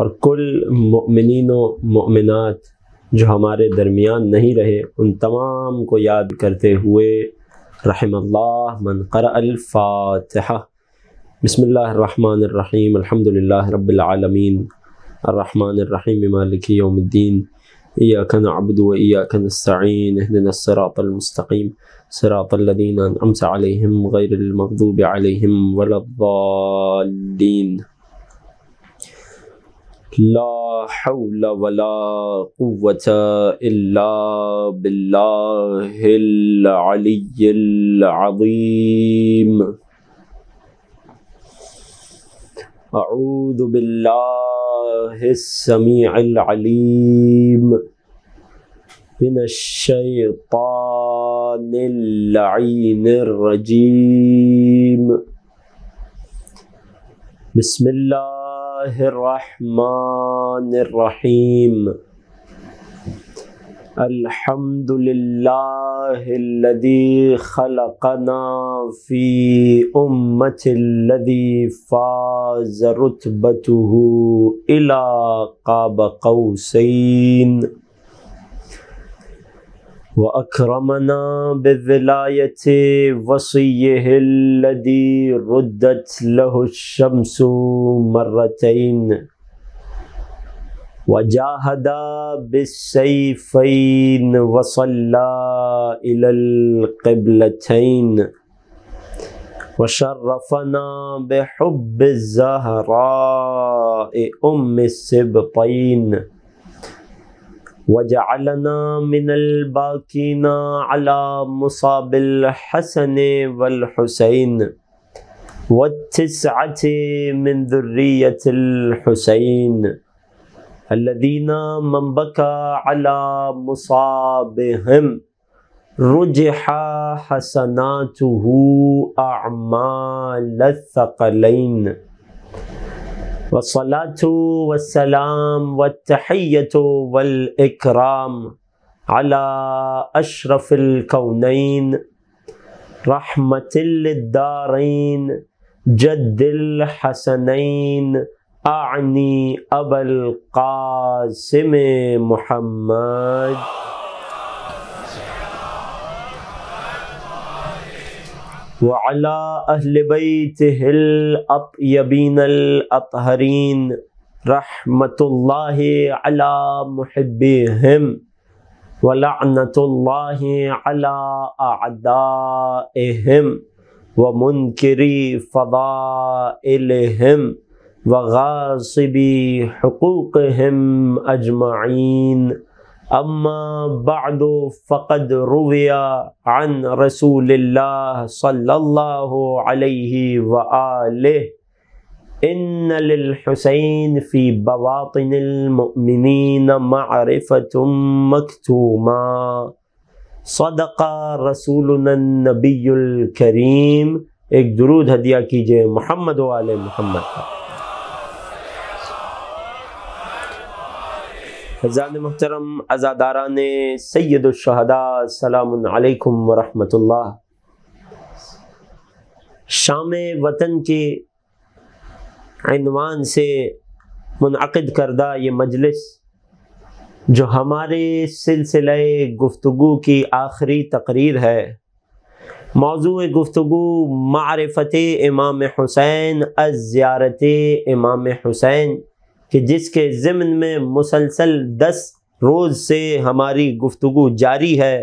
اور کل مؤمنین و مؤمنات جو ہمارے درمیان نہیں رہے ان تمام کو یاد کرتے ہوئے رحم اللہ من قرأ الفاتحہ بسم اللہ الرحمن الرحیم الحمد للہ رب العالمین الرحمن الرحیم مالک یوم الدین نعبد اییا کََََََََََن ابدوینصراپ المستقیم سراپ الدین علیہم غیر المقوب ولا ودین لا حول ولا قوة إلا بالله العلي العظيم أعوذ بالله السميع العليم من الشيطان اللعين الرجيم بسم الله اللہ الرحمن الرحیم الحمد للہ الذي خلقنا في امت الذي فاز رتبته الى قاب قوسين وأكرمنا بالولاية وصيه الذي ردت له الشمس مرتين وجاهد بالسيفين وصلى إلى القبلتين وشرفنا بحب الزهراء أم السبطين وجعلنا من الباكين على مصاب الحسن والحسين والتسعة من ذرية الحسين الذين من بكى على مصابهم رجح حسناته أعمال الثقلين والصلاة والسلام والتحية والإكرام على أشرف الكونين رحمة للدارين جد الحسنين أعني أبا القاسم محمد وعلى أهل بيته الأطيبين الأطهرين رحمة الله على محبيهم ولعنة الله على أعدائهم ومنكري فضائلهم وغاصبي حقوقهم أجمعين أما بعد فقد روي عن رسول الله صلى الله عليه وآله إن للحسين في بواطن المؤمنين معرفة مكتومة صدق رسولنا النبي الكريم ایک درود ہدیہ کیجئے محمد وآل محمد حضان محترم ازاداران سید الشہداء السلام علیکم ورحمۃ اللہ شام وطن کے عنوان سے منعقد کردہ یہ مجلس جو ہمارے سلسلہ گفتگو کی آخری تقریر ہے موضوع گفتگو معرفت امام حسین از زیارت امام حسین کہ جس کے ضمن میں مسلسل دس روز سے ہماری گفتگو جاری ہے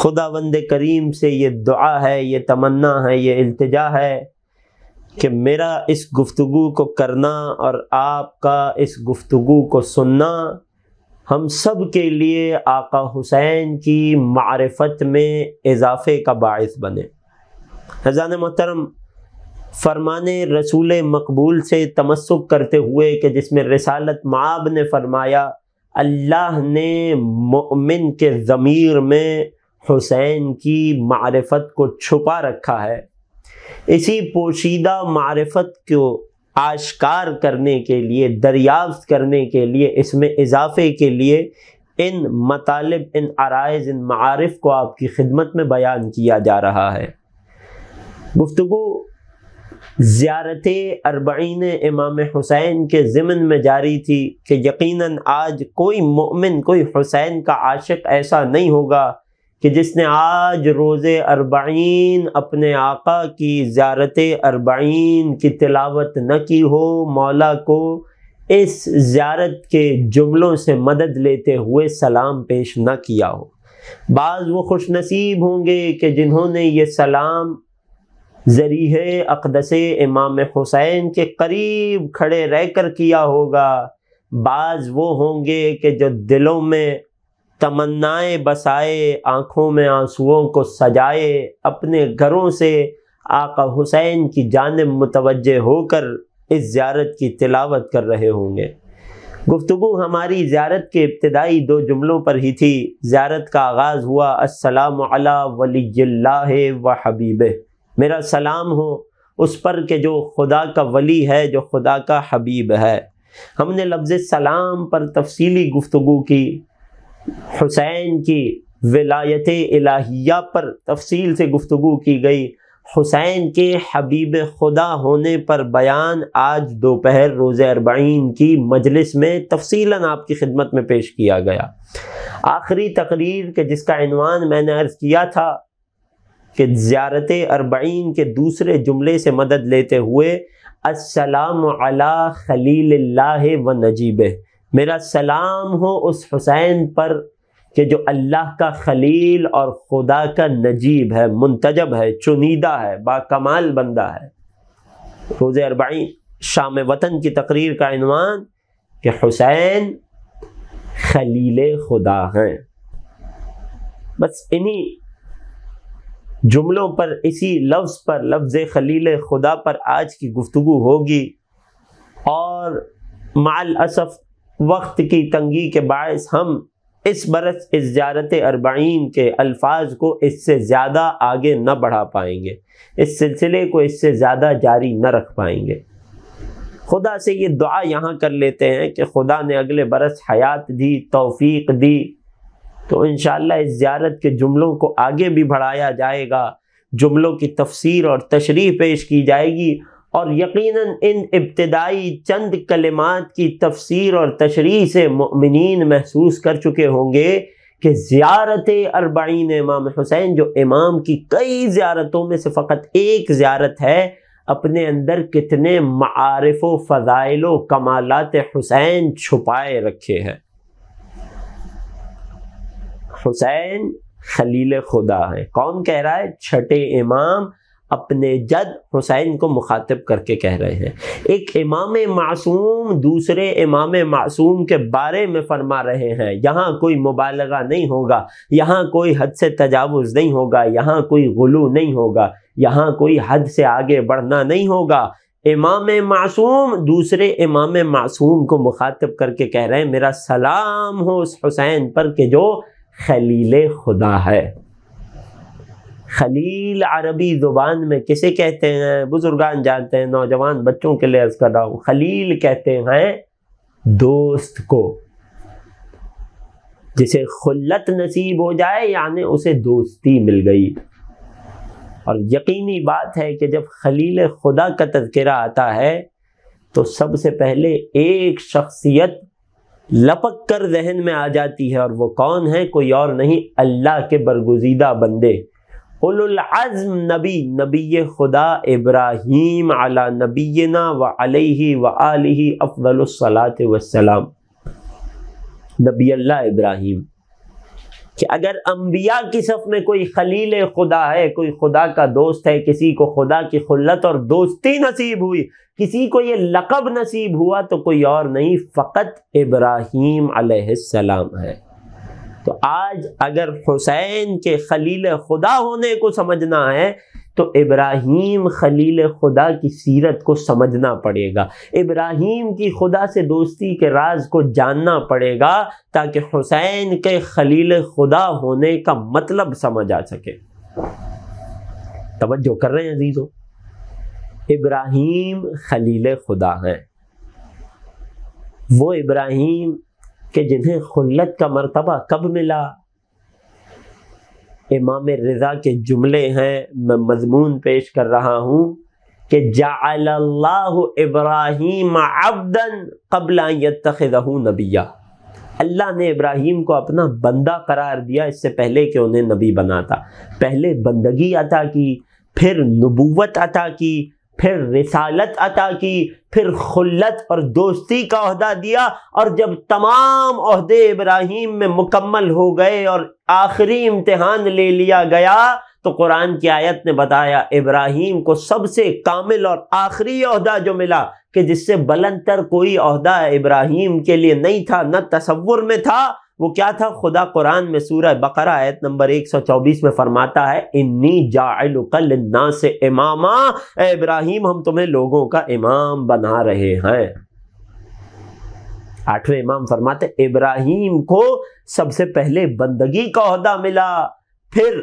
خدا وند کریم سے یہ دعا ہے یہ تمنا ہے یہ التجا ہے کہ میرا اس گفتگو کو کرنا اور آپ کا اس گفتگو کو سننا ہم سب کے لیے آقا حسین کی معرفت میں اضافے کا باعث بنے حضان محترم فرمانے رسول مقبول سے تمسک کرتے ہوئے کہ جس میں رسالت معاب نے فرمایا اللہ نے مؤمن کے ضمیر میں حسین کی معرفت کو چھپا رکھا ہے اسی پوشیدہ معرفت کو آشکار کرنے کے لیے دریافت کرنے کے لیے اس میں اضافے کے لیے ان مطالب ان عرائض ان معارف کو آپ کی خدمت میں بیان کیا جا رہا ہے گفتگو زیارت اربعین امام حسین کے ضمن میں جاری تھی کہ یقیناً آج کوئی مومن کوئی حسین کا عاشق ایسا نہیں ہوگا کہ جس نے آج روز اربعین اپنے آقا کی زیارت اربعین کی تلاوت نہ کی ہو مولا کو اس زیارت کے جملوں سے مدد لیتے ہوئے سلام پیش نہ کیا ہو بعض وہ خوش نصیب ہوں گے کہ جنہوں نے یہ سلام ذریعے اقدس امام حسین کے قریب کھڑے رہ کر کیا ہوگا بعض وہ ہوں گے کہ جو دلوں میں تمنائیں بسائے آنکھوں میں آنسوؤں کو سجائے اپنے گھروں سے آقا حسین کی جانب متوجہ ہو کر اس زیارت کی تلاوت کر رہے ہوں گے گفتگو ہماری زیارت کے ابتدائی دو جملوں پر ہی تھی زیارت کا آغاز ہوا السلام علی ولی اللہ و حبیبہ میرا سلام ہو اس پر کہ جو خدا کا ولی ہے جو خدا کا حبیب ہے ہم نے لفظ سلام پر تفصیلی گفتگو کی حسین کی ولایت الہیہ پر تفصیل سے گفتگو کی گئی حسین کے حبیب خدا ہونے پر بیان آج دوپہر روز اربعین کی مجلس میں تفصیلاً آپ کی خدمت میں پیش کیا گیا آخری تقریر کہ جس کا عنوان میں نے عرض کیا تھا کہ زیارت اربعین کے دوسرے جملے سے مدد لیتے ہوئے السلام علی خلیل اللہ و نجیب میرا سلام ہو اس حسین پر کہ جو اللہ کا خلیل اور خدا کا نجیب ہے منتجب ہے چنیدہ ہے با کمال بندہ ہے روز اربعین شام وطن کی تقریر کا عنوان کہ حسین خلیل خدا ہیں بس انہی جملوں پر اسی لفظ پر لفظ خلیل خدا پر آج کی گفتگو ہوگی اور مال اصف وقت کی تنگی کے باعث ہم اس برس اس زیارت اربعین کے الفاظ کو اس سے زیادہ آگے نہ بڑھا پائیں گے اس سلسلے کو اس سے زیادہ جاری نہ رکھ پائیں گے خدا سے یہ دعا یہاں کر لیتے ہیں کہ خدا نے اگلے برس حیات دی توفیق دی تو انشاءاللہ اس زیارت کے جملوں کو آگے بھی بڑھایا جائے گا جملوں کی تفسیر اور تشریح پیش کی جائے گی اور یقیناً ان ابتدائی چند کلمات کی تفسیر اور تشریح سے مؤمنین محسوس کر چکے ہوں گے کہ زیارت اربعین امام حسین جو امام کی کئی زیارتوں میں سے فقط ایک زیارت ہے اپنے اندر کتنے معارف و فضائل و کمالات حسین چھپائے رکھے ہیں حسین خلیل خدا ہیں کون کہہ رہا ہے چھٹے امام اپنے جد حسین کو مخاطب کر کے کہہ رہے ہیں ایک امام معصوم دوسرے امام معصوم کے بارے میں فرما رہے ہیں یہاں کوئی مبالغہ نہیں ہوگا یہاں کوئی حد سے تجاوز نہیں ہوگا یہاں کوئی غلو نہیں ہوگا یہاں کوئی حد سے آگے بڑھنا نہیں ہوگا امام معصوم دوسرے امام معصوم کو مخاطب کر کے کہہ رہے ہیں میرا سلام ہو اس حسین پر کہ جو خلیل خدا ہے خلیل عربی زبان میں کسے کہتے ہیں بزرگان جانتے ہیں نوجوان بچوں کے لیے خلیل کہتے ہیں دوست کو جسے خلت نصیب ہو جائے یعنی اسے دوستی مل گئی اور یقینی بات ہے کہ جب خلیل خدا کا تذکرہ آتا ہے تو سب سے پہلے ایک شخصیت لپک کر ذہن میں آ جاتی ہے اور وہ کون ہے کوئی اور نہیں اللہ کے برگزیدہ بندے اول العزم نبی نبی خدا ابراہیم علی نبینا و و علیہ افضل والسلام نبی اللہ ابراہیم کہ اگر انبیاء کی صف میں کوئی خلیل خدا ہے کوئی خدا کا دوست ہے کسی کو خدا کی خلت اور دوستی نصیب ہوئی کسی کو یہ لقب نصیب ہوا تو کوئی اور نہیں فقط ابراہیم علیہ السلام ہے تو آج اگر حسین کے خلیل خدا ہونے کو سمجھنا ہے تو ابراہیم خلیل خدا کی سیرت کو سمجھنا پڑے گا ابراہیم کی خدا سے دوستی کے راز کو جاننا پڑے گا تاکہ حسین کے خلیل خدا ہونے کا مطلب سمجھ آ سکے توجہ کر رہے ہیں عزیزوں ابراہیم خلیل خدا ہیں وہ ابراہیم کہ جنہیں خلت کا مرتبہ کب ملا امام رضا کے جملے ہیں میں مضمون پیش کر رہا ہوں کہ جا ابراہیم ابدن قبل اللہ نے ابراہیم کو اپنا بندہ قرار دیا اس سے پہلے کہ انہیں نبی بناتا پہلے بندگی عطا کی پھر نبوت عطا کی پھر رسالت عطا کی پھر خلت اور دوستی کا عہدہ دیا اور جب تمام عہدے ابراہیم میں مکمل ہو گئے اور آخری امتحان لے لیا گیا تو قرآن کی آیت نے بتایا ابراہیم کو سب سے کامل اور آخری عہدہ جو ملا کہ جس سے بلند تر کوئی عہدہ ابراہیم کے لیے نہیں تھا نہ تصور میں تھا وہ کیا تھا خدا قرآن میں سورہ بقرہ آیت نمبر ایک سو چوبیس میں فرماتا ہے انی اماما اے ابراہیم ہم تمہیں لوگوں کا امام بنا رہے ہیں آٹھویں امام فرماتے ابراہیم کو سب سے پہلے بندگی کا عہدہ ملا پھر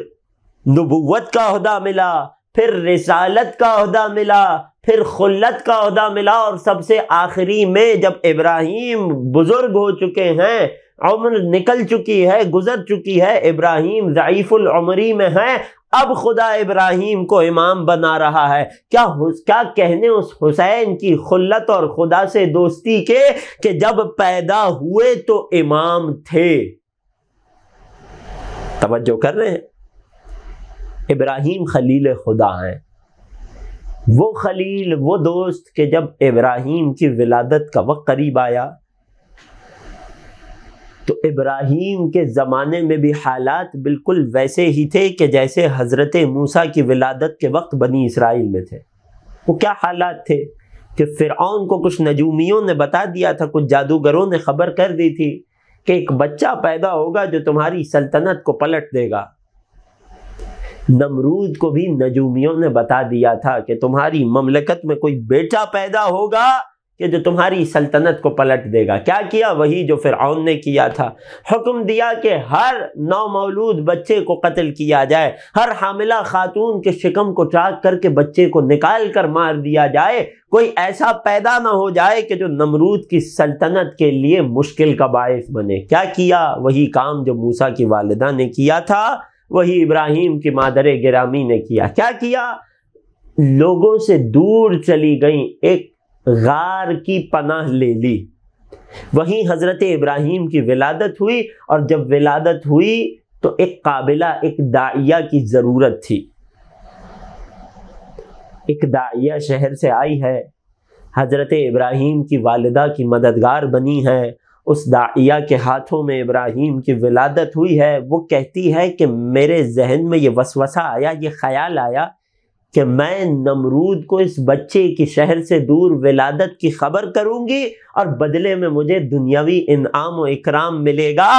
نبوت کا عہدہ ملا پھر رسالت کا عہدہ ملا پھر خلت کا عہدہ ملا اور سب سے آخری میں جب ابراہیم بزرگ ہو چکے ہیں عمر نکل چکی ہے گزر چکی ہے ابراہیم ضعیف العمری میں ہے اب خدا ابراہیم کو امام بنا رہا ہے کیا کیا کہنے اس حسین کی خلت اور خدا سے دوستی کے کہ جب پیدا ہوئے تو امام تھے توجہ کر رہے ہیں ابراہیم خلیل خدا ہیں وہ خلیل وہ دوست کہ جب ابراہیم کی ولادت کا وقت قریب آیا تو ابراہیم کے زمانے میں بھی حالات بالکل ویسے ہی تھے کہ جیسے حضرت موسیٰ کی ولادت کے وقت بنی اسرائیل میں تھے وہ کیا حالات تھے کہ فرعون کو کچھ نجومیوں نے بتا دیا تھا کچھ جادوگروں نے خبر کر دی تھی کہ ایک بچہ پیدا ہوگا جو تمہاری سلطنت کو پلٹ دے گا نمرود کو بھی نجومیوں نے بتا دیا تھا کہ تمہاری مملکت میں کوئی بیٹا پیدا ہوگا کہ جو تمہاری سلطنت کو پلٹ دے گا کیا کیا وہی جو فرعون نے کیا تھا حکم دیا کہ ہر نو مولود بچے کو قتل کیا جائے ہر حاملہ خاتون کے شکم کو چاک کر کے بچے کو نکال کر مار دیا جائے کوئی ایسا پیدا نہ ہو جائے کہ جو نمرود کی سلطنت کے لیے مشکل کا باعث بنے کیا کیا وہی کام جو موسا کی والدہ نے کیا تھا وہی ابراہیم کی مادر گرامی نے کیا کیا کیا لوگوں سے دور چلی گئیں ایک غار کی پناہ لے لی وہیں حضرت ابراہیم کی ولادت ہوئی اور جب ولادت ہوئی تو ایک قابلہ ایک دائیہ کی ضرورت تھی ایک دائیہ شہر سے آئی ہے حضرت ابراہیم کی والدہ کی مددگار بنی ہے اس دائیہ کے ہاتھوں میں ابراہیم کی ولادت ہوئی ہے وہ کہتی ہے کہ میرے ذہن میں یہ وسوسہ آیا یہ خیال آیا کہ میں نمرود کو اس بچے کی شہر سے دور ولادت کی خبر کروں گی اور بدلے میں مجھے دنیاوی انعام و اکرام ملے گا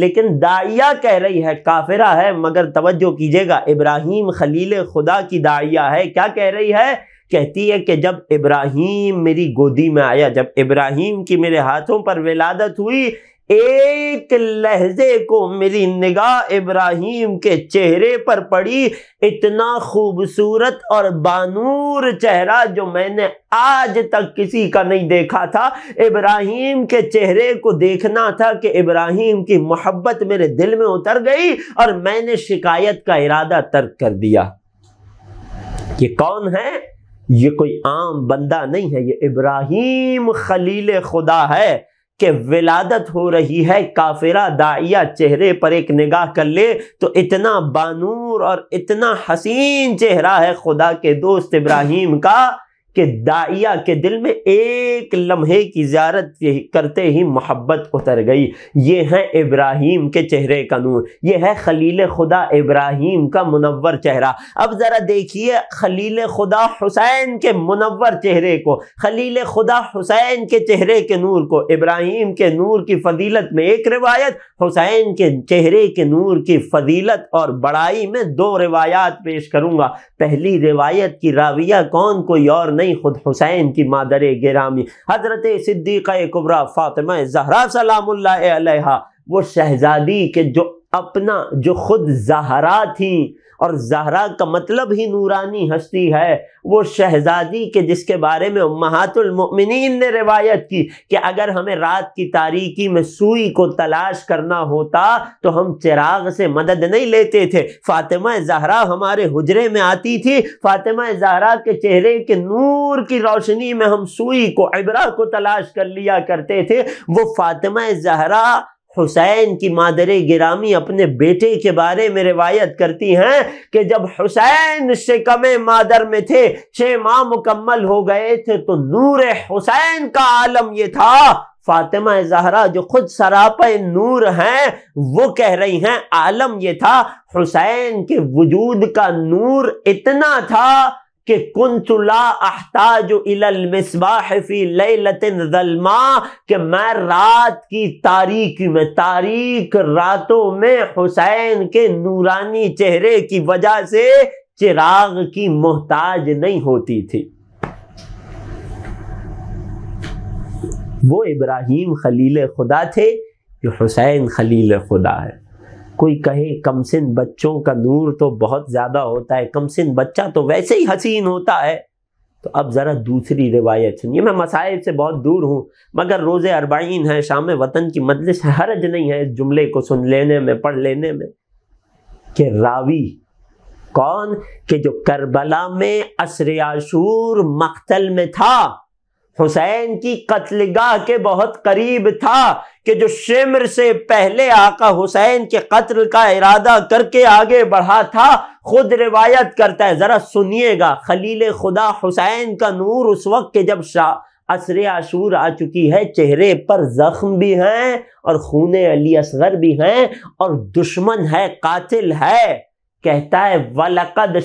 لیکن دائیہ کہہ رہی ہے کافرہ ہے مگر توجہ کیجئے گا ابراہیم خلیل خدا کی دائیہ ہے کیا کہہ رہی ہے کہتی ہے کہ جب ابراہیم میری گودی میں آیا جب ابراہیم کی میرے ہاتھوں پر ولادت ہوئی ایک لہجے کو میری نگاہ ابراہیم کے چہرے پر پڑی اتنا خوبصورت اور بانور چہرہ جو میں نے آج تک کسی کا نہیں دیکھا تھا ابراہیم کے چہرے کو دیکھنا تھا کہ ابراہیم کی محبت میرے دل میں اتر گئی اور میں نے شکایت کا ارادہ ترک کر دیا یہ کون ہے یہ کوئی عام بندہ نہیں ہے یہ ابراہیم خلیل خدا ہے کہ ولادت ہو رہی ہے کافرہ دائیہ چہرے پر ایک نگاہ کر لے تو اتنا بانور اور اتنا حسین چہرہ ہے خدا کے دوست ابراہیم کا کہ دائیہ کے دل میں ایک لمحے کی زیارت کرتے ہی محبت اتر گئی یہ ہے ابراہیم کے چہرے کا نور یہ ہے خلیل خدا ابراہیم کا منور چہرہ اب ذرا دیکھیے خلیل خدا حسین کے منور چہرے کو خلیل خدا حسین کے چہرے کے نور کو ابراہیم کے نور کی فضیلت میں ایک روایت حسین کے چہرے کے نور کی فضیلت اور بڑائی میں دو روایات پیش کروں گا پہلی روایت کی راویہ کون کوئی اور نہیں نہیں خود حسین کی مادر گرامی حضرت صدیقہ کبرا فاطمہ زہرا سلام اللہ علیہ وہ شہزادی کے جو اپنا جو خود زہرا تھی اور زہرا کا مطلب ہی نورانی ہستی ہے وہ شہزادی کے جس کے بارے میں امہات المؤمنین نے روایت کی کہ اگر ہمیں رات کی تاریکی میں سوئی کو تلاش کرنا ہوتا تو ہم چراغ سے مدد نہیں لیتے تھے فاطمہ زہرا ہمارے حجرے میں آتی تھی فاطمہ زہرا کے چہرے کے نور کی روشنی میں ہم سوئی کو عبرہ کو تلاش کر لیا کرتے تھے وہ فاطمہ زہرا حسین کی مادر گرامی اپنے بیٹے کے بارے میں روایت کرتی ہیں کہ جب حسین شکم مادر میں تھے چھ ماہ مکمل ہو گئے تھے تو نور حسین کا عالم یہ تھا فاطمہ زہرا جو خود سراپ نور ہیں وہ کہہ رہی ہیں عالم یہ تھا حسین کے وجود کا نور اتنا تھا کہ کنت لا احتاج الی المصباح فی لیلت ظلما کہ میں رات کی تاریخ میں تاریخ راتوں میں حسین کے نورانی چہرے کی وجہ سے چراغ کی محتاج نہیں ہوتی تھی وہ ابراہیم خلیل خدا تھے جو حسین خلیل خدا ہے کوئی کہے کم سن بچوں کا نور تو بہت زیادہ ہوتا ہے کم سن بچہ تو ویسے ہی حسین ہوتا ہے تو اب ذرا دوسری روایت سنیے میں مسائل سے بہت دور ہوں مگر روزے اربعین ہے شام وطن کی مجلس حرج نہیں ہے اس جملے کو سن لینے میں پڑھ لینے میں کہ راوی کون کہ جو کربلا میں عاشور مقتل میں تھا حسین کی قتل گاہ کے بہت قریب تھا کہ جو شمر سے پہلے آقا حسین کے قتل کا ارادہ کر کے آگے بڑھا تھا خود روایت کرتا ہے ذرا سنیے گا خلیل خدا حسین کا نور اس وقت کے جب شاہ عصر عاشور آ چکی ہے چہرے پر زخم بھی ہیں اور خون علی اصغر بھی ہیں اور دشمن ہے قاتل ہے کہتا ہے وَلَقَدْ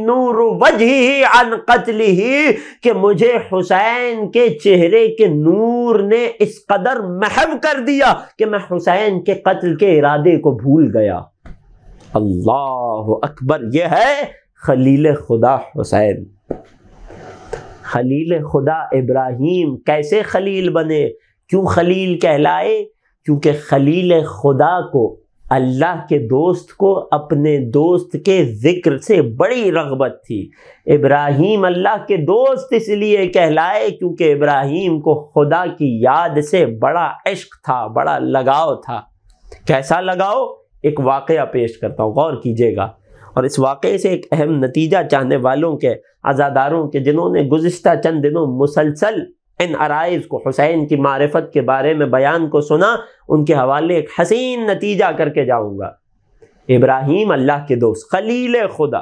نُورُ عَنْ قَتْلِهِ کہ مجھے حسین کے چہرے کے نور نے اس قدر محب کر دیا کہ میں حسین کے قتل کے ارادے کو بھول گیا اللہ اکبر یہ ہے خلیل خدا حسین خلیل خدا ابراہیم کیسے خلیل بنے کیوں خلیل کہلائے کیونکہ خلیل خدا کو اللہ کے دوست کو اپنے دوست کے ذکر سے بڑی رغبت تھی ابراہیم اللہ کے دوست اس لیے کہلائے کیونکہ ابراہیم کو خدا کی یاد سے بڑا عشق تھا بڑا لگاؤ تھا کیسا لگاؤ ایک واقعہ پیش کرتا ہوں غور کیجئے گا اور اس واقعے سے ایک اہم نتیجہ چاہنے والوں کے عزاداروں کے جنہوں نے گزشتہ چند دنوں مسلسل ان عرائض کو حسین کی معرفت کے بارے میں بیان کو سنا ان کے حوالے ایک حسین نتیجہ کر کے جاؤں گا ابراہیم اللہ کے دوست خلیل خدا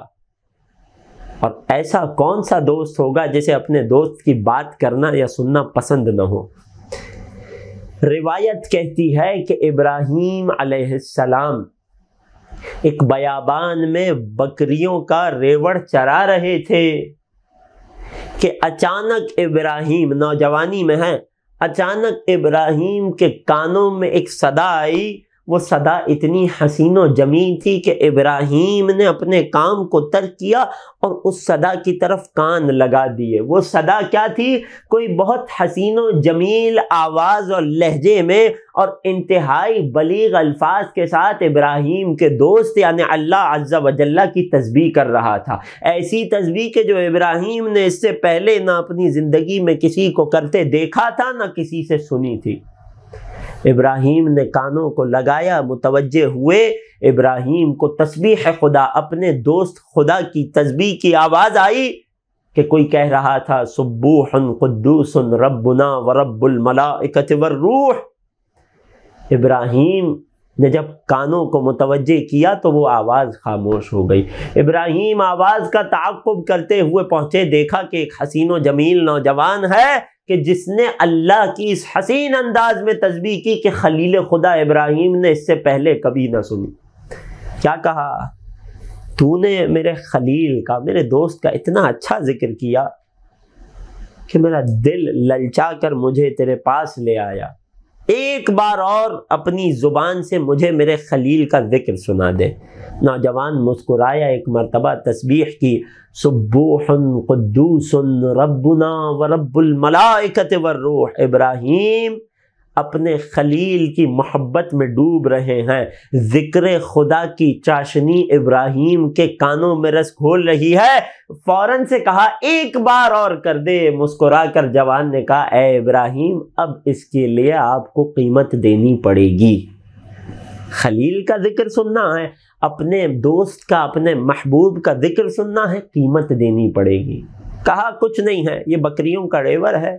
اور ایسا کون سا دوست ہوگا جسے اپنے دوست کی بات کرنا یا سننا پسند نہ ہو روایت کہتی ہے کہ ابراہیم علیہ السلام ایک بیابان میں بکریوں کا ریوڑ چرا رہے تھے کہ اچانک ابراہیم نوجوانی میں ہے اچانک ابراہیم کے کانوں میں ایک صدا آئی وہ صدا اتنی حسین و جمیل تھی کہ ابراہیم نے اپنے کام کو ترک کیا اور اس صدا کی طرف کان لگا دیے وہ صدا کیا تھی کوئی بہت حسین و جمیل آواز اور لہجے میں اور انتہائی بلیغ الفاظ کے ساتھ ابراہیم کے دوست یعنی اللہ عز و جلہ کی تسبیح کر رہا تھا ایسی تسبیح کہ جو ابراہیم نے اس سے پہلے نہ اپنی زندگی میں کسی کو کرتے دیکھا تھا نہ کسی سے سنی تھی ابراہیم نے کانوں کو لگایا متوجہ ہوئے ابراہیم کو تسبیح خدا اپنے دوست خدا کی تسبیح کی آواز آئی کہ کوئی کہہ رہا تھا سبوح قدوس ربنا ورب الملائکت والروح ابراہیم نے جب کانوں کو متوجہ کیا تو وہ آواز خاموش ہو گئی ابراہیم آواز کا تعقب کرتے ہوئے پہنچے دیکھا کہ ایک حسین و جمیل نوجوان ہے کہ جس نے اللہ کی اس حسین انداز میں تسبیح کی کہ خلیل خدا ابراہیم نے اس سے پہلے کبھی نہ سنی کیا کہا تو نے میرے خلیل کا میرے دوست کا اتنا اچھا ذکر کیا کہ میرا دل للچا کر مجھے تیرے پاس لے آیا ایک بار اور اپنی زبان سے مجھے میرے خلیل کا ذکر سنا دے نوجوان مسکرایا ایک مرتبہ تسبیح کی سبوح قدوس ربنا و رب ابراہیم اپنے خلیل کی محبت میں ڈوب رہے ہیں ذکر خدا کی چاشنی ابراہیم کے کانوں میں رس کھول رہی ہے فوراً سے کہا ایک بار اور کر دے مسکرا کر جوان نے کہا اے ابراہیم اب اس کے لیے آپ کو قیمت دینی پڑے گی خلیل کا ذکر سننا ہے اپنے دوست کا اپنے محبوب کا ذکر سننا ہے قیمت دینی پڑے گی کہا کچھ نہیں ہے یہ بکریوں کا ریور ہے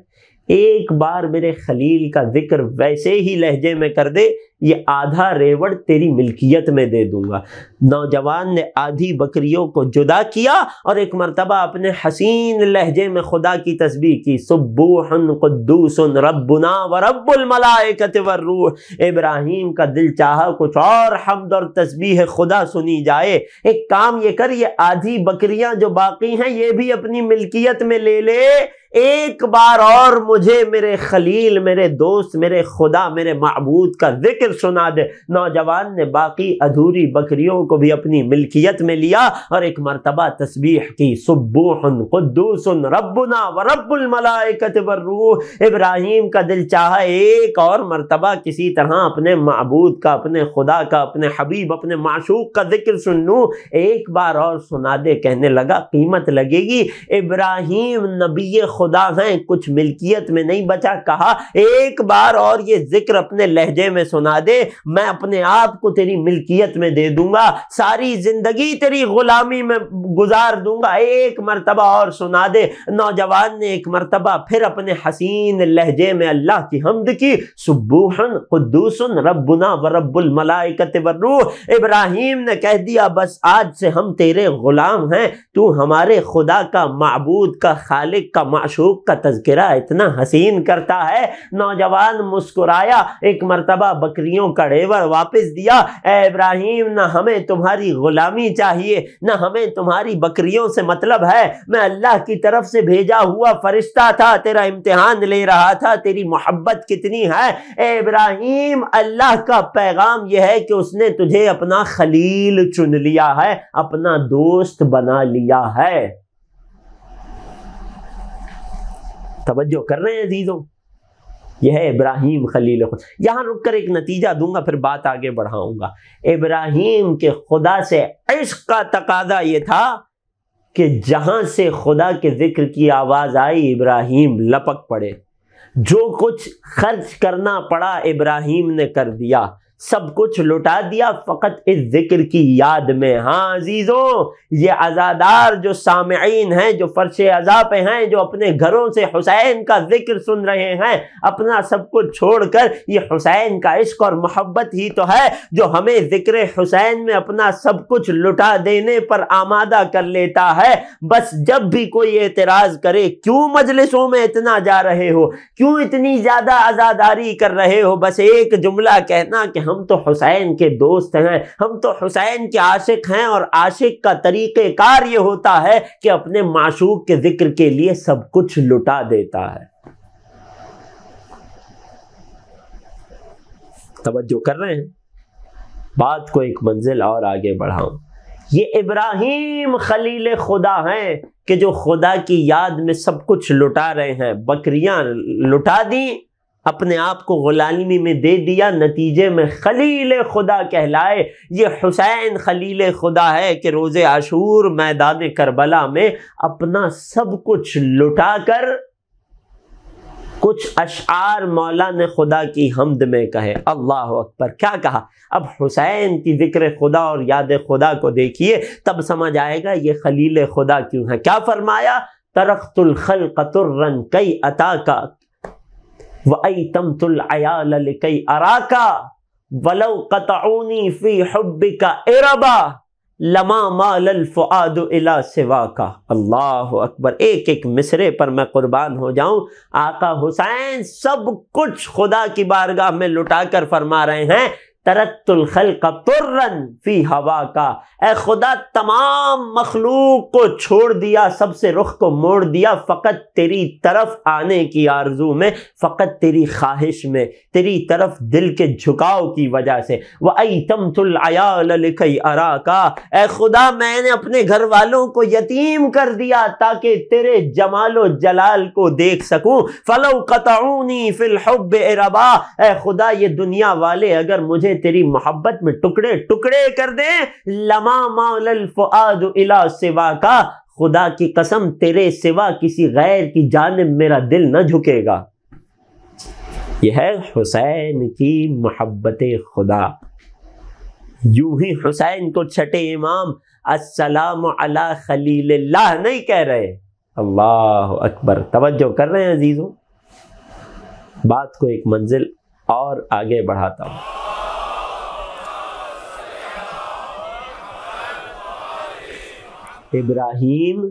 ایک بار میرے خلیل کا ذکر ویسے ہی لہجے میں کر دے یہ آدھا ریوڑ تیری ملکیت میں دے دوں گا نوجوان نے آدھی بکریوں کو جدا کیا اور ایک مرتبہ اپنے حسین لہجے میں خدا کی تسبیح کی سبوح قدوس ربنا و رب والروح ابراہیم کا دل چاہا کچھ اور حمد اور تسبیح خدا سنی جائے ایک کام یہ کر یہ آدھی بکریاں جو باقی ہیں یہ بھی اپنی ملکیت میں لے لے ایک بار اور مجھے میرے خلیل میرے دوست میرے خدا میرے معبود کا ذکر ذکر سنا دے نوجوان نے باقی ادھوری بکریوں کو بھی اپنی ملکیت میں لیا اور ایک مرتبہ تسبیح کی سبوح قدوس ربنا الملائکت والروح ابراہیم کا دل چاہا ایک اور مرتبہ کسی طرح اپنے معبود کا کا اپنے اپنے خدا حبیب اپنے معشوق کا ذکر سن بار اور سنا دے کہنے لگا قیمت لگے گی ابراہیم نبی خدا ہیں کچھ ملکیت میں نہیں بچا کہا ایک بار اور یہ ذکر اپنے لہجے میں سنا دے میں اپنے آپ کو تیری ملکیت میں دے دوں گا ساری زندگی تیری غلامی میں گزار دوں گا ایک مرتبہ اور سنا دے نوجوان نے ایک مرتبہ پھر اپنے حسین لہجے میں اللہ کی حمد کی سبوحن قدوسن ربنا و رب الملائکت والروح ابراہیم نے کہہ دیا بس آج سے ہم تیرے غلام ہیں تو ہمارے خدا کا معبود کا خالق کا معشوق کا تذکرہ اتنا حسین کرتا ہے نوجوان مسکرایا ایک مرتبہ بکری بکریوں کا ریور واپس دیا اے ابراہیم نہ ہمیں تمہاری غلامی چاہیے نہ ہمیں تمہاری بکریوں سے مطلب ہے میں اللہ کی طرف سے بھیجا ہوا فرشتہ تھا تیرا امتحان لے رہا تھا تیری محبت کتنی ہے اے ابراہیم اللہ کا پیغام یہ ہے کہ اس نے تجھے اپنا خلیل چن لیا ہے اپنا دوست بنا لیا ہے توجہ کر رہے ہیں عزیزوں یہ ہے ابراہیم خلیل خدا یہاں رک کر ایک نتیجہ دوں گا پھر بات آگے بڑھاؤں گا ابراہیم کے خدا سے عشق کا تقاضا یہ تھا کہ جہاں سے خدا کے ذکر کی آواز آئی ابراہیم لپک پڑے جو کچھ خرچ کرنا پڑا ابراہیم نے کر دیا سب کچھ لٹا دیا فقط اس ذکر کی یاد میں ہاں عزیزوں یہ عزادار جو سامعین ہیں جو فرش عزا پہ ہیں جو اپنے گھروں سے حسین کا ذکر سن رہے ہیں اپنا سب کچھ چھوڑ کر یہ حسین کا عشق اور محبت ہی تو ہے جو ہمیں ذکر حسین میں اپنا سب کچھ لٹا دینے پر آمادہ کر لیتا ہے بس جب بھی کوئی اعتراض کرے کیوں مجلسوں میں اتنا جا رہے ہو کیوں اتنی زیادہ عزاداری کر رہے ہو بس ایک جملہ کہنا کہ ہم تو حسین کے دوست ہیں ہم تو حسین کے عاشق ہیں اور عاشق کا طریقہ کار یہ ہوتا ہے کہ اپنے معشوق کے ذکر کے لیے سب کچھ لٹا دیتا ہے توجہ کر رہے ہیں بات کو ایک منزل اور آگے بڑھاؤں یہ ابراہیم خلیل خدا ہیں کہ جو خدا کی یاد میں سب کچھ لٹا رہے ہیں بکریاں لٹا دیں اپنے آپ کو غلالمی میں دے دیا نتیجے میں خلیل خدا کہلائے یہ حسین خلیل خدا ہے کہ روز عشور میدان کربلا میں اپنا سب کچھ لٹا کر کچھ اشعار مولا نے خدا کی حمد میں کہے اللہ اکبر کیا کہا اب حسین کی ذکر خدا اور یاد خدا کو دیکھیے تب سمجھ آئے گا یہ خلیل خدا کیوں ہے کیا فرمایا ترخت الخلق ترن کئی عطا کا وَأَيْتَمْتُ الْعَيَالَ لِكَيْ أَرَاكَ وَلَوْ قَطَعُونِي فِي حُبِّكَ إِرَبَا لَمَا مَالَ الْفُعَادُ إِلَى سِوَاكَ اللہ اکبر ایک ایک مصرے پر میں قربان ہو جاؤں آقا حسین سب کچھ خدا کی بارگاہ میں لٹا کر فرما رہے ہیں ترت الخل ہوا کا اے خدا تمام مخلوق کو چھوڑ دیا سب سے رخ کو موڑ دیا فقط تیری طرف آنے کی آرزو میں فقط تیری خواہش میں تیری طرف دل کے جھکاؤ کی وجہ سے وہ ارا کا اے خدا میں نے اپنے گھر والوں کو یتیم کر دیا تاکہ تیرے جمال و جلال کو دیکھ سکوں فلو قطعونی فی الحب ربا اے خدا یہ دنیا والے اگر مجھے تیری محبت میں ٹکڑے ٹکڑے کر دیں لما مول الفعاد الى سوا کا خدا کی قسم تیرے سوا کسی غیر کی جانب میرا دل نہ جھکے گا یہ ہے حسین کی محبت خدا یوں ہی حسین کو چھٹے امام السلام علی خلیل اللہ نہیں کہہ رہے اللہ اکبر توجہ کر رہے ہیں عزیزوں بات کو ایک منزل اور آگے بڑھاتا ہوں ابراہیم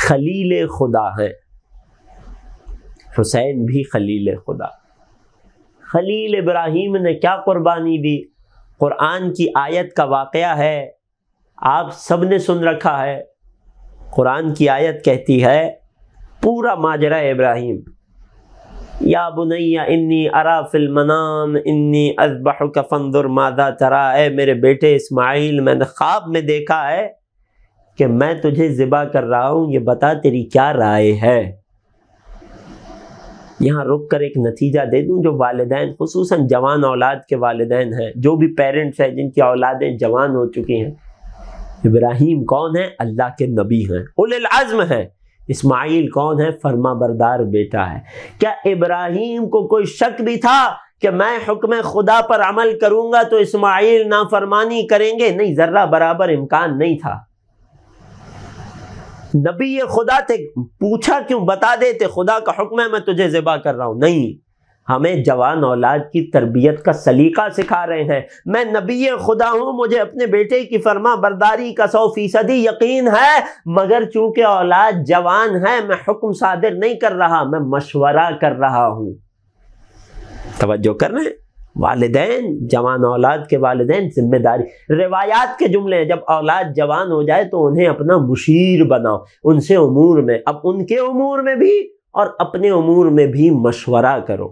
خلیل خدا ہے حسین بھی خلیل خدا خلیل ابراہیم نے کیا قربانی دی قرآن کی آیت کا واقعہ ہے آپ سب نے سن رکھا ہے قرآن کی آیت کہتی ہے پورا ماجرہ ابراہیم یا بنیا انی انی ارا انمنان کفندر مادہ ترا اے میرے بیٹے اسماعیل میں نے خواب میں دیکھا ہے کہ میں تجھے ذبح کر رہا ہوں یہ بتا تیری کیا رائے ہے یہاں رک کر ایک نتیجہ دے دوں جو والدین خصوصاً جوان اولاد کے والدین ہیں جو بھی پیرنٹس ہیں جن کی اولادیں جوان ہو چکی ہیں ابراہیم کون ہے اللہ کے نبی ہیں العزم ہے اسماعیل کون ہے فرما بردار بیٹا ہے کیا ابراہیم کو کوئی شک بھی تھا کہ میں حکم خدا پر عمل کروں گا تو اسماعیل نافرمانی کریں گے نہیں ذرہ برابر امکان نہیں تھا نبی یہ خدا تھے پوچھا کیوں بتا دیتے خدا کا حکم ہے میں تجھے ذبح کر رہا ہوں نہیں ہمیں جوان اولاد کی تربیت کا سلیقہ سکھا رہے ہیں میں نبی خدا ہوں مجھے اپنے بیٹے کی فرما برداری کا سو فیصدی یقین ہے مگر چونکہ اولاد جوان ہے میں حکم صادر نہیں کر رہا میں مشورہ کر رہا ہوں توجہ کر رہے ہیں والدین جوان اولاد کے والدین ذمہ داری روایات کے جملے ہیں جب اولاد جوان ہو جائے تو انہیں اپنا مشیر بناؤ ان سے امور میں اب ان کے امور میں بھی اور اپنے امور میں بھی مشورہ کرو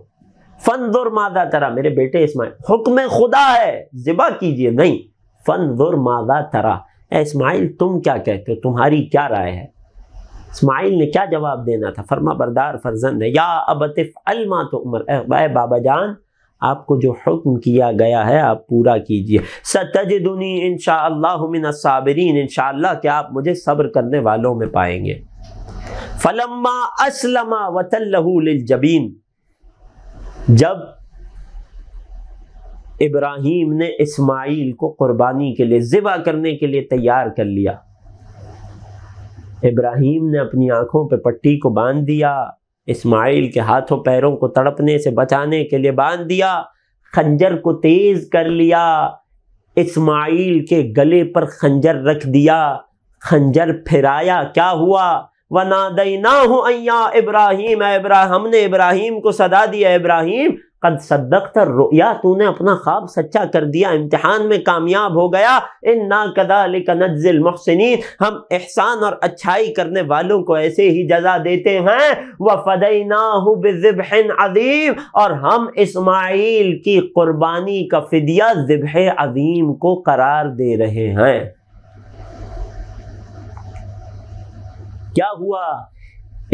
فن مادہ ترا میرے بیٹے اسماعیل حکم خدا ہے ذبح کیجئے نہیں فن مادہ ترا اے اسماعیل تم کیا کہتے ہو تمہاری کیا رائے ہے اسماعیل نے کیا جواب دینا تھا فرما بردار فرزند ہے یا ابتف الما تو عمر اے بابا جان آپ کو جو حکم کیا گیا ہے آپ پورا کیجئے ستجدنی انشاءاللہ من الصابرین انشاءاللہ کہ آپ مجھے صبر کرنے والوں میں پائیں گے فلما اسلم وط للجبین جب ابراہیم نے اسماعیل کو قربانی کے لیے ذبح کرنے کے لیے تیار کر لیا ابراہیم نے اپنی آنکھوں پہ پٹی کو باندھ دیا اسماعیل کے ہاتھوں پیروں کو تڑپنے سے بچانے کے لیے باندھ دیا خنجر کو تیز کر لیا اسماعیل کے گلے پر خنجر رکھ دیا خنجر پھرایا کیا ہوا وَنَادَيْنَاهُ أَيَّا ابراہیم اے ابراہیم ہم نے ابراہیم کو صدا دیا ابراہیم قد صدقت الرؤیا تو نے اپنا خواب سچا کر دیا امتحان میں کامیاب ہو گیا انا کذالک کدا لیکن ہم احسان اور اچھائی کرنے والوں کو ایسے ہی جزا دیتے ہیں وہ فدح نہ عظیم اور ہم اسماعیل کی قربانی کا فدیا ذبح عظیم کو قرار دے رہے ہیں کیا ہوا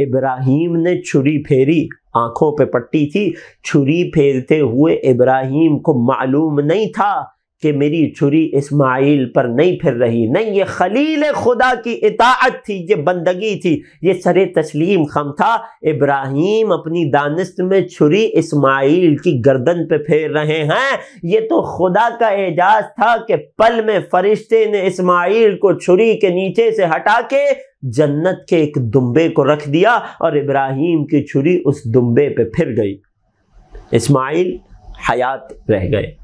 ابراہیم نے چھری پھیری آنکھوں پہ پٹی تھی چھری پھیرتے ہوئے ابراہیم کو معلوم نہیں تھا کہ میری چھری اسماعیل پر نہیں پھر رہی نہیں یہ خلیل خدا کی اطاعت تھی یہ بندگی تھی یہ سر تسلیم خم تھا ابراہیم اپنی دانست میں چھری اسماعیل کی گردن پہ پھیر رہے ہیں یہ تو خدا کا اعجاز تھا کہ پل میں فرشتے نے اسماعیل کو چھری کے نیچے سے ہٹا کے جنت کے ایک دمبے کو رکھ دیا اور ابراہیم کی چھری اس دمبے پہ پھر گئی اسماعیل حیات رہ گئے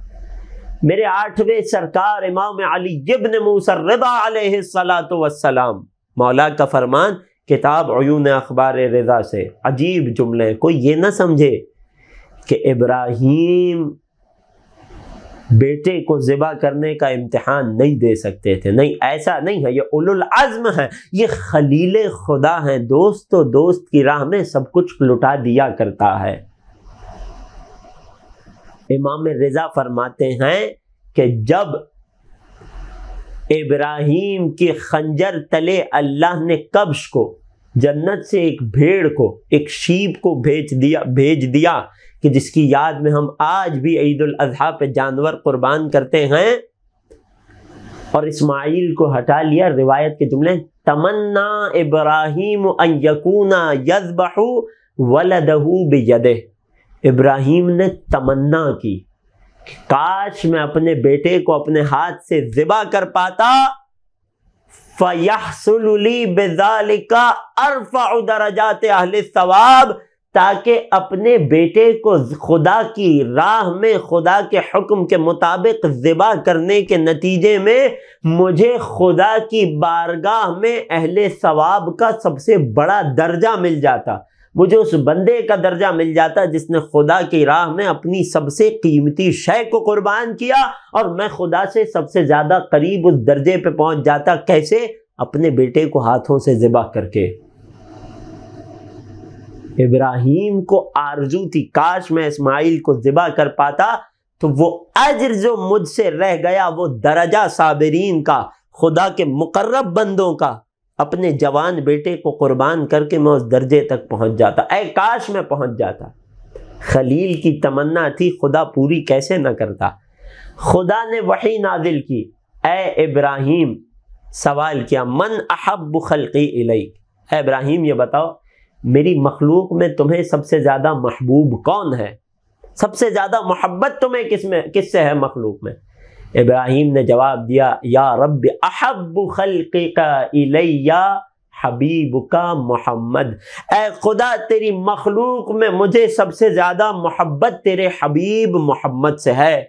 میرے آٹھویں سرکار امام علی ابن موسر رضا سلاۃ وسلام مولا کا فرمان کتاب عیون اخبار رضا سے عجیب جملے کو یہ نہ سمجھے کہ ابراہیم بیٹے کو زبا کرنے کا امتحان نہیں دے سکتے تھے نہیں ایسا نہیں ہے یہ العزم ہے یہ خلیل خدا ہے دوست و دوست کی راہ میں سب کچھ لٹا دیا کرتا ہے امام رضا فرماتے ہیں کہ جب ابراہیم کے خنجر تلے اللہ نے کبش کو جنت سے ایک بھیڑ کو ایک شیب کو بھیج دیا بھیج دیا کہ جس کی یاد میں ہم آج بھی عید الاضحیٰ پہ جانور قربان کرتے ہیں اور اسماعیل کو ہٹا لیا روایت کے جملے تمنا ابراہیم ان یذبح بیدہ ابراہیم نے تمنا کی کہ کاش میں اپنے بیٹے کو اپنے ہاتھ سے ذبح کر پاتا لِي بِذَلِكَ أَرْفَعُ دَرَجَاتِ أَهْلِ الثَّوَابِ تاکہ اپنے بیٹے کو خدا کی راہ میں خدا کے حکم کے مطابق ذبح کرنے کے نتیجے میں مجھے خدا کی بارگاہ میں اہل ثواب کا سب سے بڑا درجہ مل جاتا مجھے اس بندے کا درجہ مل جاتا جس نے خدا کی راہ میں اپنی سب سے قیمتی شے کو قربان کیا اور میں خدا سے سب سے زیادہ قریب اس درجے پہ پہنچ جاتا کیسے اپنے بیٹے کو ہاتھوں سے ذبح کر کے ابراہیم کو آرزو تھی کاش میں اسماعیل کو ذبح کر پاتا تو وہ اجر جو مجھ سے رہ گیا وہ درجہ صابرین کا خدا کے مقرب بندوں کا اپنے جوان بیٹے کو قربان کر کے میں اس درجے تک پہنچ جاتا اے کاش میں پہنچ جاتا خلیل کی تمنا تھی خدا پوری کیسے نہ کرتا خدا نے وحی نازل کی اے ابراہیم سوال کیا من احب خلقی علئی اے ابراہیم یہ بتاؤ میری مخلوق میں تمہیں سب سے زیادہ محبوب کون ہے سب سے زیادہ محبت تمہیں کس میں کس سے ہے مخلوق میں ابراہیم نے جواب دیا یا رب احب خلقی کا حبیب کا محمد اے خدا تیری مخلوق میں مجھے سب سے زیادہ محبت تیرے حبیب محمد سے ہے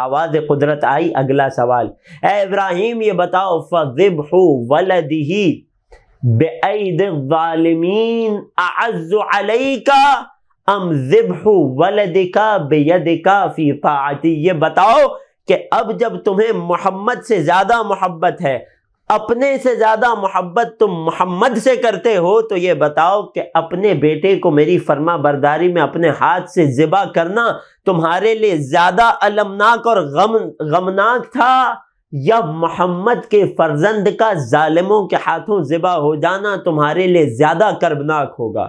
آواز قدرت آئی اگلا سوال اے ابراہیم یہ بتاؤ ولدہی اعز ام ذبح بے کا یہ بتاؤ کہ اب جب تمہیں محمد سے زیادہ محبت ہے اپنے سے زیادہ محبت تم محمد سے کرتے ہو تو یہ بتاؤ کہ اپنے بیٹے کو میری فرما برداری میں اپنے ہاتھ سے ذبح کرنا تمہارے لیے زیادہ المناک اور غم غمناک تھا یا محمد کے فرزند کا ظالموں کے ہاتھوں ذبح ہو جانا تمہارے لیے زیادہ کربناک ہوگا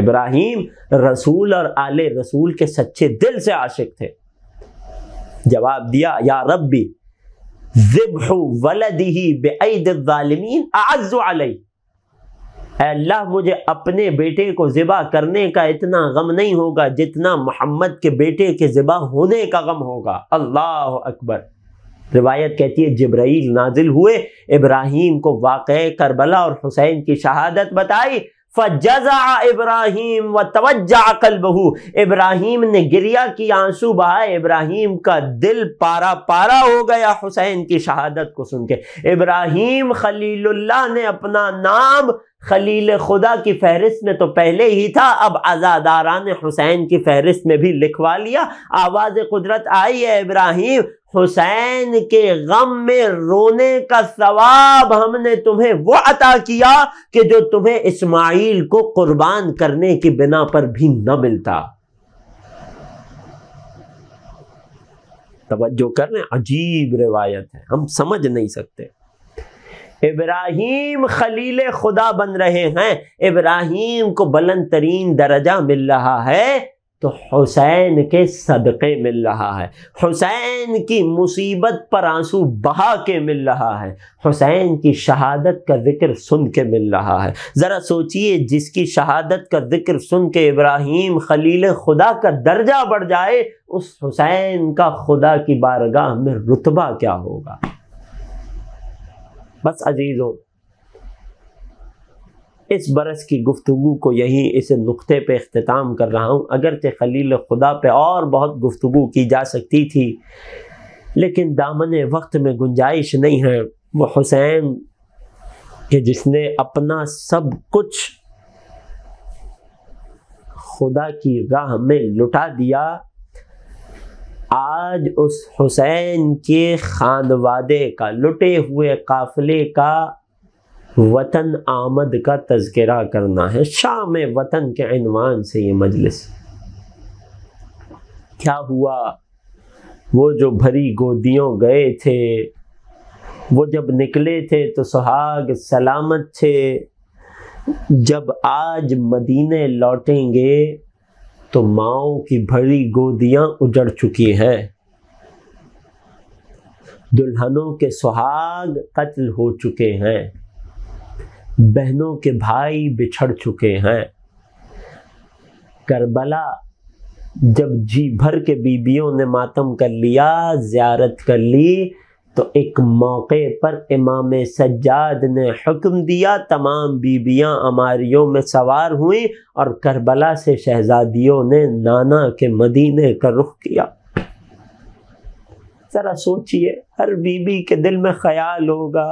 ابراہیم رسول اور آل رسول کے سچے دل سے عاشق تھے جواب دیا یا ربی بعید الظالمین اعز علی اے اللہ مجھے اپنے بیٹے کو ذبح کرنے کا اتنا غم نہیں ہوگا جتنا محمد کے بیٹے کے ذبح ہونے کا غم ہوگا اللہ اکبر روایت کہتی ہے جبرائیل نازل ہوئے ابراہیم کو واقع کربلا اور حسین کی شہادت بتائی فجزع ابراہیم و فبراہیم بہ ابراہیم نے گریا کی آنسو بہا ابراہیم کا دل پارا پارا ہو گیا حسین کی شہادت کو سن کے ابراہیم خلیل اللہ نے اپنا نام خلیل خدا کی فہرست میں تو پہلے ہی تھا اب عزاداران حسین کی فہرست میں بھی لکھوا لیا آواز قدرت آئی ہے ابراہیم حسین کے غم میں رونے کا ثواب ہم نے تمہیں وہ عطا کیا کہ جو تمہیں اسماعیل کو قربان کرنے کی بنا پر بھی نہ ملتا توجہ کر رہے ہیں عجیب روایت ہے ہم سمجھ نہیں سکتے ابراہیم خلیل خدا بن رہے ہیں ابراہیم کو بلند ترین درجہ مل رہا ہے تو حسین کے صدقے مل رہا ہے حسین کی مصیبت پر آنسو بہا کے مل رہا ہے حسین کی شہادت کا ذکر سن کے مل رہا ہے ذرا سوچئے جس کی شہادت کا ذکر سن کے ابراہیم خلیل خدا کا درجہ بڑھ جائے اس حسین کا خدا کی بارگاہ میں رتبہ کیا ہوگا بس عزیزوں اس برس کی گفتگو کو یہیں اس نقطے پہ اختتام کر رہا ہوں اگرچہ خلیل خدا پہ اور بہت گفتگو کی جا سکتی تھی لیکن دامن وقت میں گنجائش نہیں ہے وہ حسین کہ جس نے اپنا سب کچھ خدا کی راہ میں لٹا دیا آج اس حسین کے خان وادے کا لٹے ہوئے قافلے کا وطن آمد کا تذکرہ کرنا ہے شام وطن کے عنوان سے یہ مجلس کیا ہوا وہ جو بھری گودیوں گئے تھے وہ جب نکلے تھے تو سہاگ سلامت تھے جب آج مدینے لوٹیں گے تو ماؤں کی بھری گودیاں اجڑ چکی ہیں دلہنوں کے سہاگ قتل ہو چکے ہیں بہنوں کے بھائی بچھڑ چکے ہیں کربلا جب جی بھر کے بیبیوں نے ماتم کر لیا زیارت کر لی تو ایک موقع پر امام سجاد نے حکم دیا تمام بیبیاں اماریوں میں سوار ہوئیں اور کربلا سے شہزادیوں نے نانا کے مدینے کا رخ کیا ذرا سوچئے ہر بیوی کے دل میں خیال ہوگا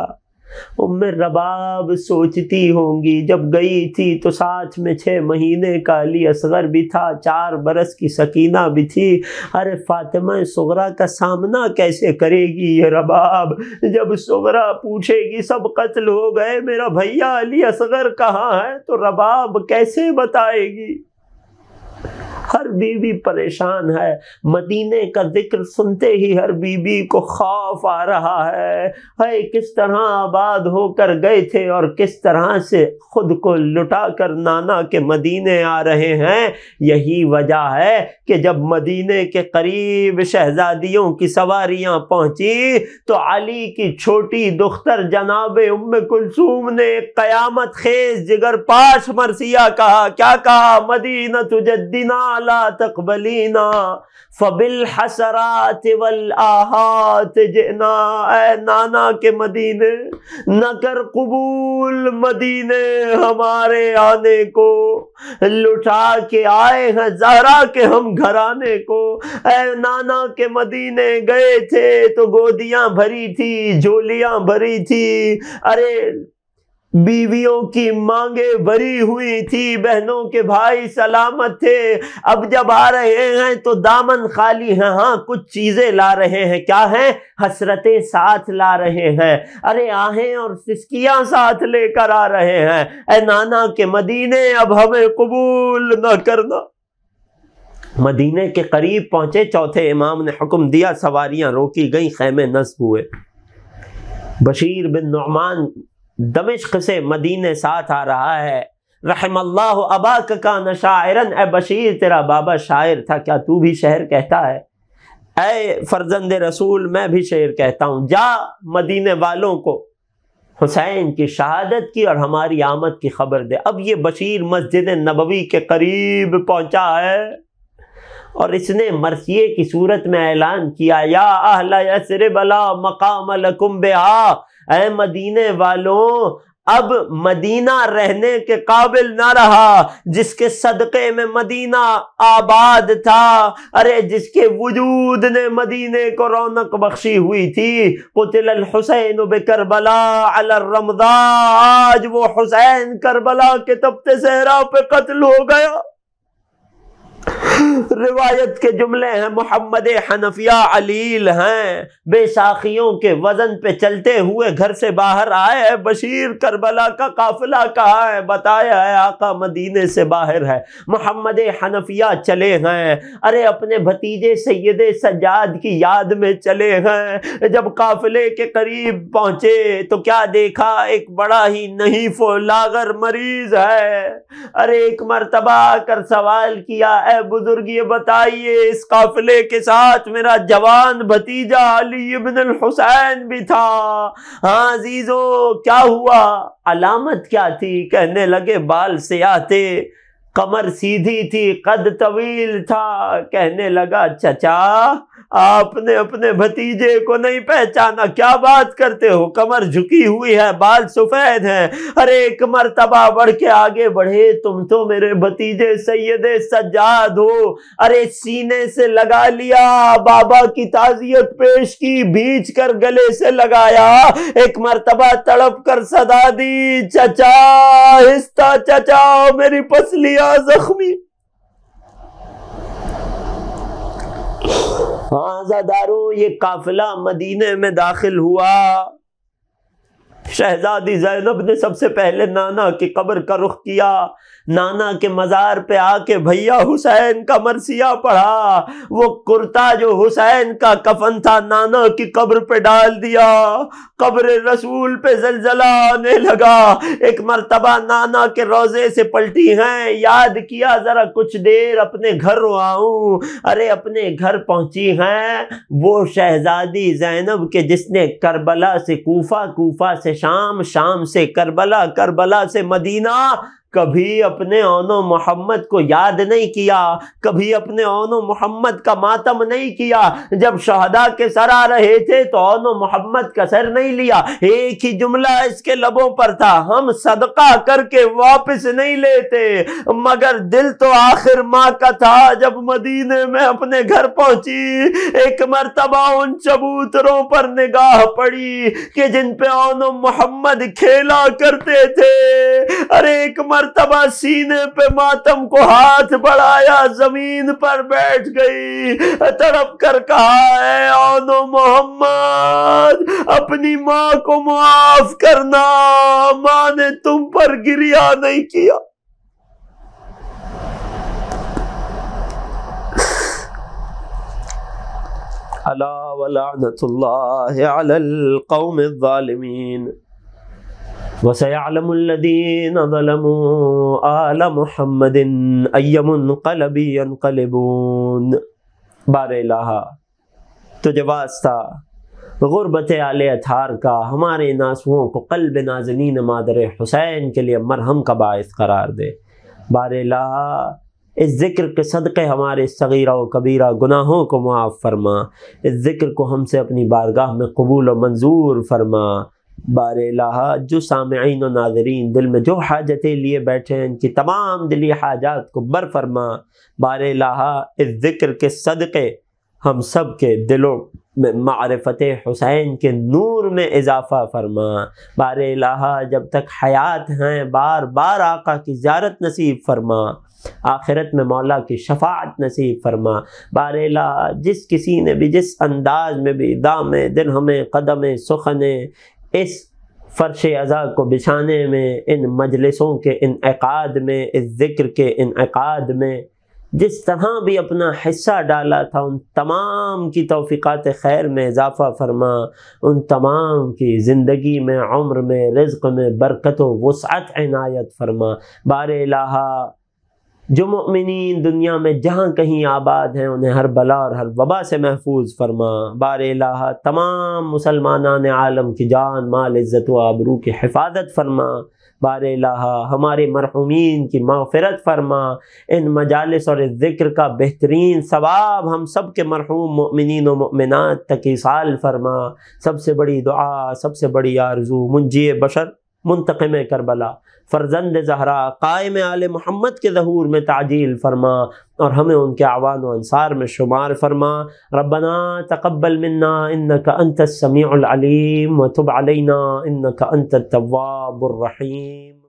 ام رباب سوچتی ہوں گی جب گئی تھی تو ساتھ میں چھ مہینے کا علی اصغر بھی تھا چار برس کی سکینہ بھی تھی ارے فاطمہ سغرا کا سامنا کیسے کرے گی یہ رباب جب سغرا پوچھے گی سب قتل ہو گئے میرا بھیا علی اصغر کہاں ہے تو رباب کیسے بتائے گی ہر بی پریشان ہے مدینے کا ذکر سنتے ہی ہر بیوی کو خوف آ رہا ہے کس طرح آباد ہو کر گئے تھے اور کس طرح سے خود کو لٹا کر نانا کے مدینے آ رہے ہیں یہی وجہ ہے کہ جب مدینے کے قریب شہزادیوں کی سواریاں پہنچی تو علی کی چھوٹی دختر جناب ام کلسوم نے قیامت خیز جگر پاش مرسیہ کہا کیا کہا مدینہ تجدینا ولا تقبلینا فبالحسرات والآہات جئنا اے نانا کے مدینے نہ کر قبول مدینے ہمارے آنے کو لٹا کے آئے ہیں زہرا کے ہم گھر آنے کو اے نانا کے مدینے گئے تھے تو گودیاں بھری تھی جھولیاں بھری تھی ارے بیویوں کی مانگیں بری ہوئی تھی بہنوں کے بھائی سلامت تھے اب جب آ رہے ہیں تو دامن خالی ہیں ہاں کچھ چیزیں لا رہے ہیں کیا ہیں حسرتیں ساتھ لا رہے ہیں ارے آہیں اور سسکیاں ساتھ لے کر آ رہے ہیں اے نانا کے مدینے اب ہمیں قبول نہ کرنا مدینے کے قریب پہنچے چوتھے امام نے حکم دیا سواریاں روکی گئیں خیمے نصب ہوئے بشیر بن نعمان دمشق سے مدینہ ساتھ آ رہا ہے رحم اللہ اباک کا نشاعرن اے بشیر تیرا بابا شاعر تھا کیا تو بھی شہر کہتا ہے اے فرزند رسول میں بھی شعر کہتا ہوں جا مدینے والوں کو حسین کی شہادت کی اور ہماری آمد کی خبر دے اب یہ بشیر مسجد نبوی کے قریب پہنچا ہے اور اس نے مرثیے کی صورت میں اعلان کیا یا اہل لا مقام لکم بہا اے مدینے والوں اب مدینہ رہنے کے قابل نہ رہا جس کے صدقے میں مدینہ آباد تھا ارے جس کے وجود نے مدینہ کو رونق بخشی ہوئی تھی قتل الحسین بے کربلا اللہ آج وہ حسین کربلا کے تپتے صحرا پہ قتل ہو گیا روایت کے جملے ہیں محمد حنفیہ علیل ہیں بے ساخیوں کے وزن پہ چلتے ہوئے گھر سے باہر آئے بشیر کربلا کا قافلہ کہا ہے بتایا ہے آقا مدینے سے باہر ہے محمد حنفیہ چلے ہیں ارے اپنے بھتیجے سید سجاد کی یاد میں چلے ہیں جب قافلے کے قریب پہنچے تو کیا دیکھا ایک بڑا ہی نہیں فو لاغر مریض ہے ارے ایک مرتبہ کر سوال کیا اے بزرگ بزرگ یہ بتائیے اس قافلے کے ساتھ میرا جوان بھتیجا علی ابن الحسین بھی تھا ہاں عزیزو کیا ہوا علامت کیا تھی کہنے لگے بال سے آتے کمر سیدھی تھی قد طویل تھا کہنے لگا چچا آپ نے اپنے بھتیجے کو نہیں پہچانا کیا بات کرتے ہو کمر جھکی ہوئی ہے بال سفید ہیں ہر ایک مرتبہ بڑھ کے آگے بڑھے تم تو میرے بھتیجے سید سجاد ہو ارے سینے سے لگا لیا بابا کی تعزیت پیش کی بیچ کر گلے سے لگایا ایک مرتبہ تڑپ کر صدا دی چچا چچا میری پسلیاں زخمی دارو یہ قافلہ مدینے میں داخل ہوا شہزادی زینب نے سب سے پہلے نانا کی قبر کا رخ کیا نانا کے مزار پہ آ کے بھیا حسین کا مرثیہ پڑھا وہ کرتا جو حسین کا کفن تھا نانا کی قبر پہ ڈال دیا قبر رسول پہ زلزلہ آنے لگا ایک مرتبہ نانا کے روزے سے پلٹی ہیں یاد کیا ذرا کچھ دیر اپنے گھر آؤں ارے اپنے گھر پہنچی ہیں وہ شہزادی زینب کے جس نے کربلا سے کوفہ کوفہ سے شام شام سے کربلا کربلا سے مدینہ کبھی اپنے اون و محمد کو یاد نہیں کیا کبھی اپنے اون و محمد کا ماتم نہیں کیا جب شہدا کے سر آ رہے تھے تو اون و محمد کا سر نہیں لیا ایک ہی جملہ اس کے لبوں پر تھا ہم صدقہ کر کے واپس نہیں لیتے مگر دل تو آخر ماں کا تھا جب مدینے میں اپنے گھر پہنچی ایک مرتبہ ان چبوتروں پر نگاہ پڑی کہ جن پہ اون و محمد کھیلا کرتے تھے ارے ایک مرتبہ مرتبہ سینے پہ ماتم کو ہاتھ بڑھایا زمین پر بیٹھ گئی تڑپ کر کہا ہے آنو محمد اپنی ماں کو معاف کرنا ماں نے تم پر گریا نہیں کیا اللہ علی القوم الظالمین وسيعلم الذين ظلموا آل محمد ایم القلبین ينقلبون بارِ الہ تو جو غربت آل اتھار کا ہمارے ناسوؤں کو قلب نازنین مادر حسین کے لیے مرہم کا باعث قرار دے بارِ الہ اس ذکر کے صدقے ہمارے صغیرہ و قبیرہ گناہوں کو معاف فرما اس ذکر کو ہم سے اپنی بارگاہ میں قبول و منظور فرما بار الہ جو سامعین و ناظرین دل میں جو حاجتیں لیے بیٹھے ہیں ان کی تمام دلی حاجات کو بر فرما بار الہ اس ذکر کے صدقے ہم سب کے دلوں میں معرفت حسین کے نور میں اضافہ فرما بار الہ جب تک حیات ہیں بار بار آقا کی زیارت نصیب فرما آخرت میں مولا کی شفاعت نصیب فرما بار الہ جس کسی نے بھی جس انداز میں بھی دام دن ہمیں قدم سخن اس فرش اعضا کو بچھانے میں ان مجلسوں کے ان میں اس ذکر کے ان میں جس طرح بھی اپنا حصہ ڈالا تھا ان تمام کی توفیقات خیر میں اضافہ فرما ان تمام کی زندگی میں عمر میں رزق میں برکت و وسعت عنایت فرما بار الہا جو مؤمنین دنیا میں جہاں کہیں آباد ہیں انہیں ہر بلا اور ہر وبا سے محفوظ فرما بار الہ تمام مسلمانان عالم کی جان مال عزت و آبرو کی حفاظت فرما بار الہ ہمارے مرحومین کی مغفرت فرما ان مجالس اور ذکر کا بہترین ثواب ہم سب کے مرحوم مؤمنین و مؤمنات تک سال فرما سب سے بڑی دعا سب سے بڑی آرزو منجی بشر منتقم کربلا فرزند زہرا قائم آل محمد کے ظہور میں تعجیل فرما اور ہمیں ان کے عوان و انصار میں شمار فرما ربنا تقبل منا انك انت السمیع العلیم وتب علينا انك انت التواب الرحیم